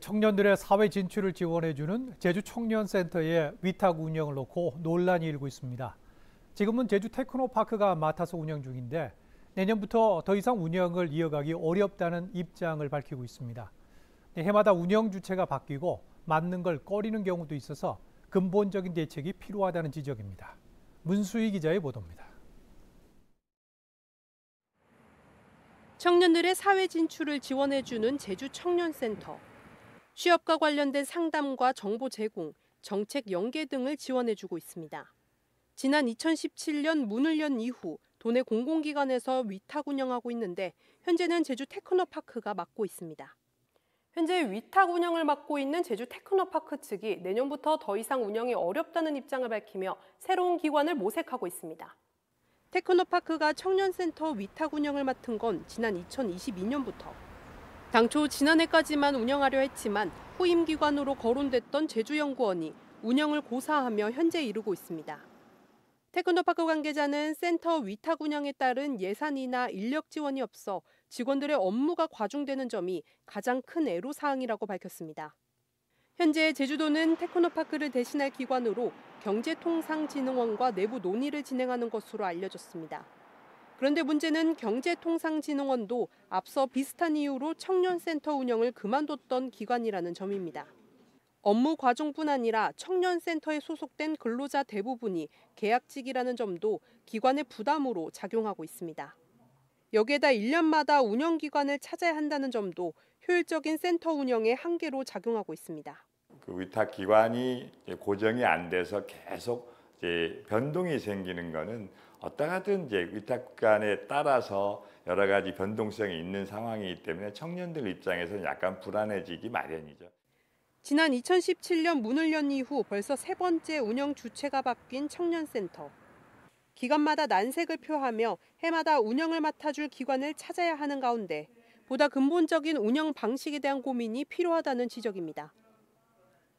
청년들의 사회 진출을 지원해주는 제주청년센터의 위탁 운영을 놓고 논란이 일고 있습니다. 지금은 제주 테크노파크가 맡아서 운영 중인데 내년부터 더 이상 운영을 이어가기 어렵다는 입장을 밝히고 있습니다. 네, 해마다 운영 주체가 바뀌고 맞는 걸 꺼리는 경우도 있어서 근본적인 대책이 필요하다는 지적입니다. 문수희 기자의 보도입니다. 청년들의 사회 진출을 지원해주는 제주 청년센터. 취업과 관련된 상담과 정보 제공, 정책 연계 등을 지원해주고 있습니다. 지난 2017년 문을 연 이후 도내 공공기관에서 위탁 운영하고 있는데 현재는 제주 테크노파크가 맡고 있습니다. 현재 위탁 운영을 맡고 있는 제주 테크노파크 측이 내년부터 더 이상 운영이 어렵다는 입장을 밝히며 새로운 기관을 모색하고 있습니다. 테크노파크가 청년센터 위탁 운영을 맡은 건 지난 2022년부터 당초 지난해까지만 운영하려 했지만 후임 기관으로 거론됐던 제주연구원이 운영을 고사하며 현재 이루고 있습니다. 테크노파크 관계자는 센터 위탁 운영에 따른 예산이나 인력 지원이 없어 직원들의 업무가 과중되는 점이 가장 큰 애로사항이라고 밝혔습니다. 현재 제주도는 테크노파크를 대신할 기관으로 경제통상진흥원과 내부 논의를 진행하는 것으로 알려졌습니다. 그런데 문제는 경제통상진흥원도 앞서 비슷한 이유로 청년센터 운영을 그만뒀던 기관이라는 점입니다. 업무 과정뿐 아니라 청년센터에 소속된 근로자 대부분이 계약직이라는 점도 기관의 부담으로 작용하고 있습니다. 여기에다 1년마다 운영기관을 찾아야 한다는 점도 효율적인 센터 운영의 한계로 작용하고 있습니다. 그 위탁기관이 고정이 안 돼서 계속 이제 변동이 생기는 것은 어떠하든 이제 위탁 간에 따라서 여러 가지 변동성이 있는 상황이기 때문에 청년들 입장에서는 약간 불안해지기 마련이죠. 지난 2017년 문을 연 이후 벌써 세 번째 운영 주체가 바뀐 청년센터. 기관마다 난색을 표하며 해마다 운영을 맡아줄 기관을 찾아야 하는 가운데 보다 근본적인 운영 방식에 대한 고민이 필요하다는 지적입니다.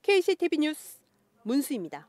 KCTV 뉴스 문수입니다.